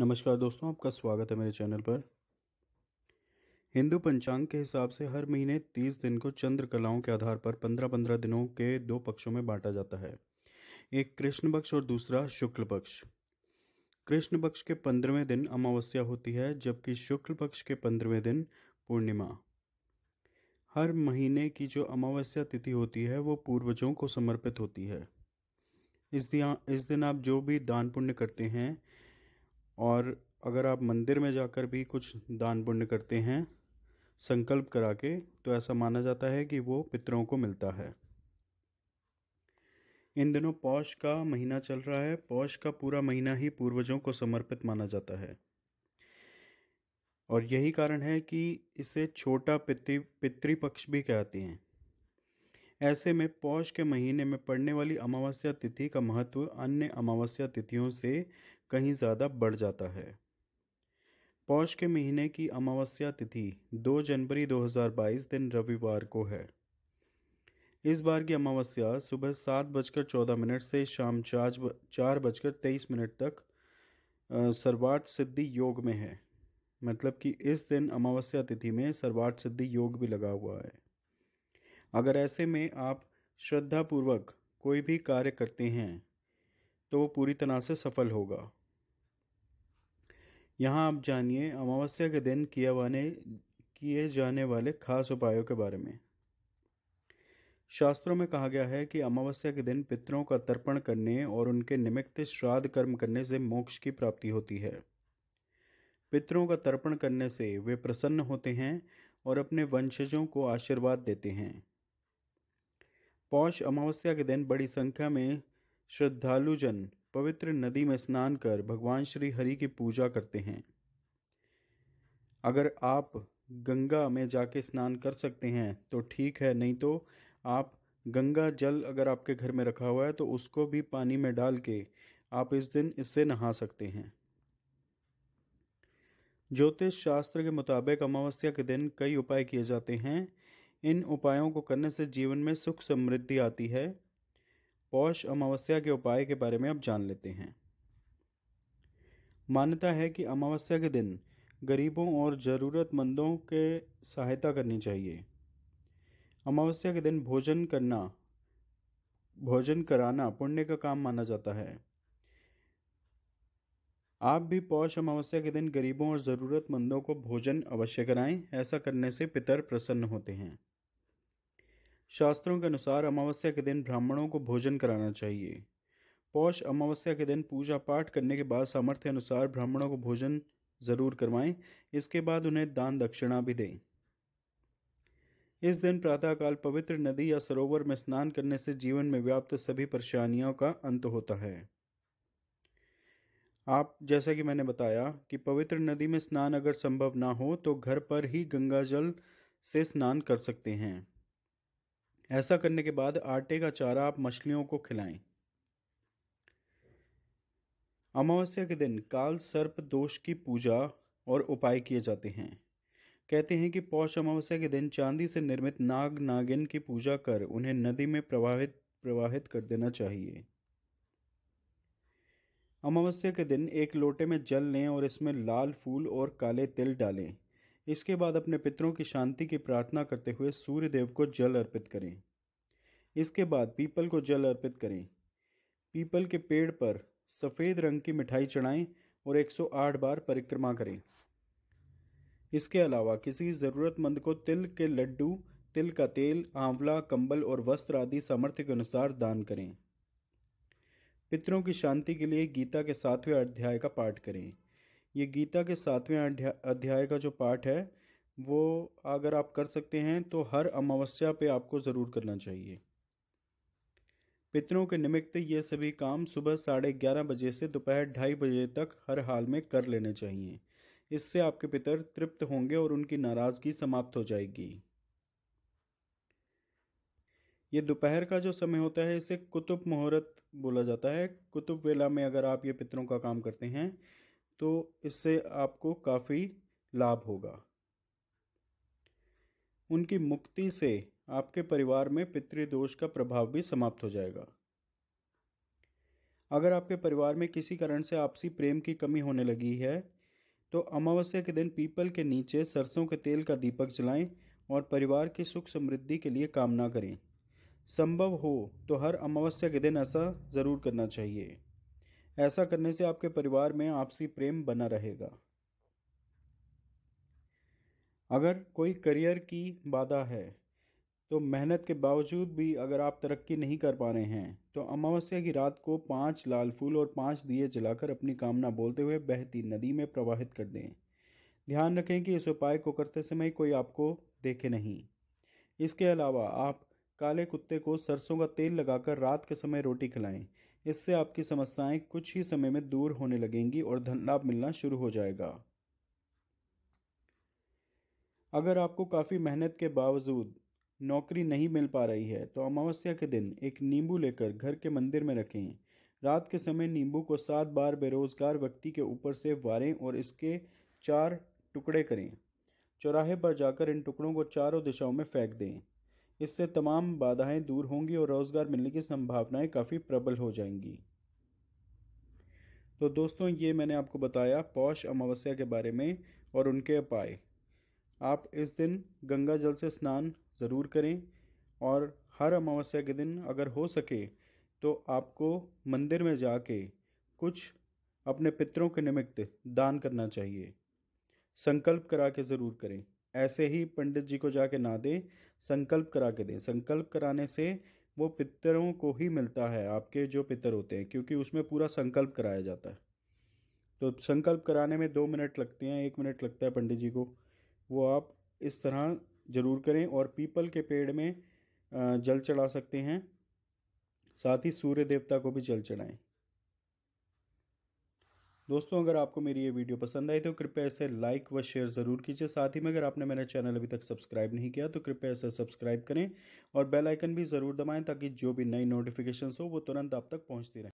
नमस्कार दोस्तों आपका स्वागत है मेरे चैनल पर हिंदू पंचांग के हिसाब से हर महीने तीस दिन को चंद्र कलाओं के आधार पर पंद्रह पंद्रह दिनों के दो पक्षों में बांटा जाता है एक कृष्ण पक्ष और दूसरा शुक्ल पक्ष कृष्ण पक्ष के पंद्रहवें दिन अमावस्या होती है जबकि शुक्ल पक्ष के पंद्रहवें दिन पूर्णिमा हर महीने की जो अमावस्या तिथि होती है वो पूर्वजों को समर्पित होती है इस दिन इस दिन आप जो भी दान पुण्य करते हैं और अगर आप मंदिर में जाकर भी कुछ दान पुण्य करते हैं संकल्प करा के तो ऐसा माना जाता है कि वो पितरों को मिलता है इन दिनों पौष का महीना चल रहा है पौष का पूरा महीना ही पूर्वजों को समर्पित माना जाता है और यही कारण है कि इसे छोटा पितृ पितृपक्ष भी कहते हैं ऐसे में पौष के महीने में पड़ने वाली अमावस्या तिथि का महत्व अन्य अमावस्या तिथियों से कहीं ज़्यादा बढ़ जाता है पौष के महीने की अमावस्या तिथि 2 जनवरी 2022 दिन रविवार को है इस बार की अमावस्या सुबह सात बजकर चौदह मिनट से शाम चार चार बजकर तेईस मिनट तक सर्वार्थ सिद्धि योग में है मतलब कि इस दिन अमावस्या तिथि में सर्वार्थ सिद्धि योग भी लगा हुआ है अगर ऐसे में आप श्रद्धापूर्वक कोई भी कार्य करते हैं तो वो पूरी तरह से सफल होगा यहाँ आप जानिए अमावस्या के दिन किया वाने किए जाने वाले खास उपायों के बारे में शास्त्रों में कहा गया है कि अमावस्या के दिन पितरों का तर्पण करने और उनके निमित्त श्राद्ध कर्म करने से मोक्ष की प्राप्ति होती है पितरों का तर्पण करने से वे प्रसन्न होते हैं और अपने वंशजों को आशीर्वाद देते हैं पौष अमावस्या के दिन बड़ी संख्या में श्रद्धालुजन पवित्र नदी में स्नान कर भगवान श्री हरि की पूजा करते हैं अगर आप गंगा में जाके स्नान कर सकते हैं तो ठीक है नहीं तो आप गंगा जल अगर आपके घर में रखा हुआ है तो उसको भी पानी में डाल के आप इस दिन इससे नहा सकते हैं ज्योतिष शास्त्र के मुताबिक अमावस्या के दिन कई उपाय किए जाते हैं इन उपायों को करने से जीवन में सुख समृद्धि आती है पौष अमावस्या के उपाय के बारे में अब जान लेते हैं मान्यता है कि अमावस्या के दिन गरीबों और ज़रूरतमंदों के सहायता करनी चाहिए अमावस्या के दिन भोजन करना भोजन कराना पुण्य का काम माना जाता है आप भी पौष अमावस्या के दिन गरीबों और ज़रूरतमंदों को भोजन अवश्य कराएं ऐसा करने से पितर प्रसन्न होते हैं शास्त्रों के अनुसार अमावस्या के दिन ब्राह्मणों को भोजन कराना चाहिए पौष अमावस्या के दिन पूजा पाठ करने के बाद सामर्थ्य अनुसार ब्राह्मणों को भोजन ज़रूर करवाएं इसके बाद उन्हें दान दक्षिणा भी दें इस दिन प्रातःकाल पवित्र नदी या सरोवर में स्नान करने से जीवन में व्याप्त सभी परेशानियों का अंत होता है आप जैसा कि मैंने बताया कि पवित्र नदी में स्नान अगर संभव ना हो तो घर पर ही गंगा जल से स्नान कर सकते हैं ऐसा करने के बाद आटे का चारा आप मछलियों को खिलाएं अमावस्या के दिन काल सर्प दोष की पूजा और उपाय किए जाते हैं कहते हैं कि पौष अमावस्या के दिन चांदी से निर्मित नाग नागिन की पूजा कर उन्हें नदी में प्रवाहित प्रवाहित कर देना चाहिए अमावस्या के दिन एक लोटे में जल लें और इसमें लाल फूल और काले तिल डालें इसके बाद अपने पितरों की शांति की प्रार्थना करते हुए सूर्य देव को जल अर्पित करें इसके बाद पीपल को जल अर्पित करें पीपल के पेड़ पर सफ़ेद रंग की मिठाई चढ़ाएं और 108 बार परिक्रमा करें इसके अलावा किसी ज़रूरतमंद को तिल के लड्डू तिल का तेल आंवला कंबल और वस्त्र आदि सामर्थ्य के अनुसार दान करें पितरों की शांति के लिए गीता के सातवें अध्याय का पाठ करें ये गीता के सातवें अध्याय का जो पाठ है वो अगर आप कर सकते हैं तो हर अमावस्या पे आपको ज़रूर करना चाहिए पितरों के निमित्त ये सभी काम सुबह साढ़े ग्यारह बजे से दोपहर ढाई बजे तक हर हाल में कर लेने चाहिए इससे आपके पितर तृप्त होंगे और उनकी नाराज़गी समाप्त हो जाएगी ये दोपहर का जो समय होता है इसे कुतुब मुहूर्त बोला जाता है कुतुब वेला में अगर आप ये पितरों का काम करते हैं तो इससे आपको काफ़ी लाभ होगा उनकी मुक्ति से आपके परिवार में पितृदोष का प्रभाव भी समाप्त हो जाएगा अगर आपके परिवार में किसी कारण से आपसी प्रेम की कमी होने लगी है तो अमावस्या के दिन पीपल के नीचे सरसों के तेल का दीपक जलाएं और परिवार की सुख समृद्धि के लिए कामना करें संभव हो तो हर अमावस्या के दिन ऐसा ज़रूर करना चाहिए ऐसा करने से आपके परिवार में आपसी प्रेम बना रहेगा अगर कोई करियर की बाधा है तो मेहनत के बावजूद भी अगर आप तरक्की नहीं कर पा रहे हैं तो अमावस्या की रात को पांच लाल फूल और पांच दिए जलाकर अपनी कामना बोलते हुए बहती नदी में प्रवाहित कर दें ध्यान रखें कि इस उपाय को करते समय कोई आपको देखे नहीं इसके अलावा आप काले कुत्ते को सरसों का तेल लगाकर रात के समय रोटी खिलाएं इससे आपकी समस्याएं कुछ ही समय में दूर होने लगेंगी और धन लाभ मिलना शुरू हो जाएगा अगर आपको काफ़ी मेहनत के बावजूद नौकरी नहीं मिल पा रही है तो अमावस्या के दिन एक नींबू लेकर घर के मंदिर में रखें रात के समय नींबू को सात बार बेरोजगार व्यक्ति के ऊपर से वारें और इसके चार टुकड़े करें चौराहे पर जाकर इन टुकड़ों को चारों दिशाओं में फेंक दें इससे तमाम बाधाएं दूर होंगी और रोज़गार मिलने की संभावनाएं काफ़ी प्रबल हो जाएंगी तो दोस्तों ये मैंने आपको बताया पौष अमावस्या के बारे में और उनके उपाय आप इस दिन गंगा जल से स्नान ज़रूर करें और हर अमावस्या के दिन अगर हो सके तो आपको मंदिर में जाके कुछ अपने पितरों के निमित्त दान करना चाहिए संकल्प करा के ज़रूर करें ऐसे ही पंडित जी को जाके ना दें संकल्प करा के दें संकल्प कराने से वो पितरों को ही मिलता है आपके जो पितर होते हैं क्योंकि उसमें पूरा संकल्प कराया जाता है तो संकल्प कराने में दो मिनट लगते हैं एक मिनट लगता है पंडित जी को वो आप इस तरह ज़रूर करें और पीपल के पेड़ में जल चढ़ा सकते हैं साथ ही सूर्य देवता को भी जल चढ़ाएं दोस्तों अगर आपको मेरी ये वीडियो पसंद आई तो कृपया इसे लाइक व शेयर ज़रूर कीजिए साथ ही में अगर आपने मेरा चैनल अभी तक सब्सक्राइब नहीं किया तो कृपया इसे सब्सक्राइब करें और बेल आइकन भी ज़रूर दबाएं ताकि जो भी नई नोटिफिकेशन हो वो तुरंत आप तक पहुँचती रहें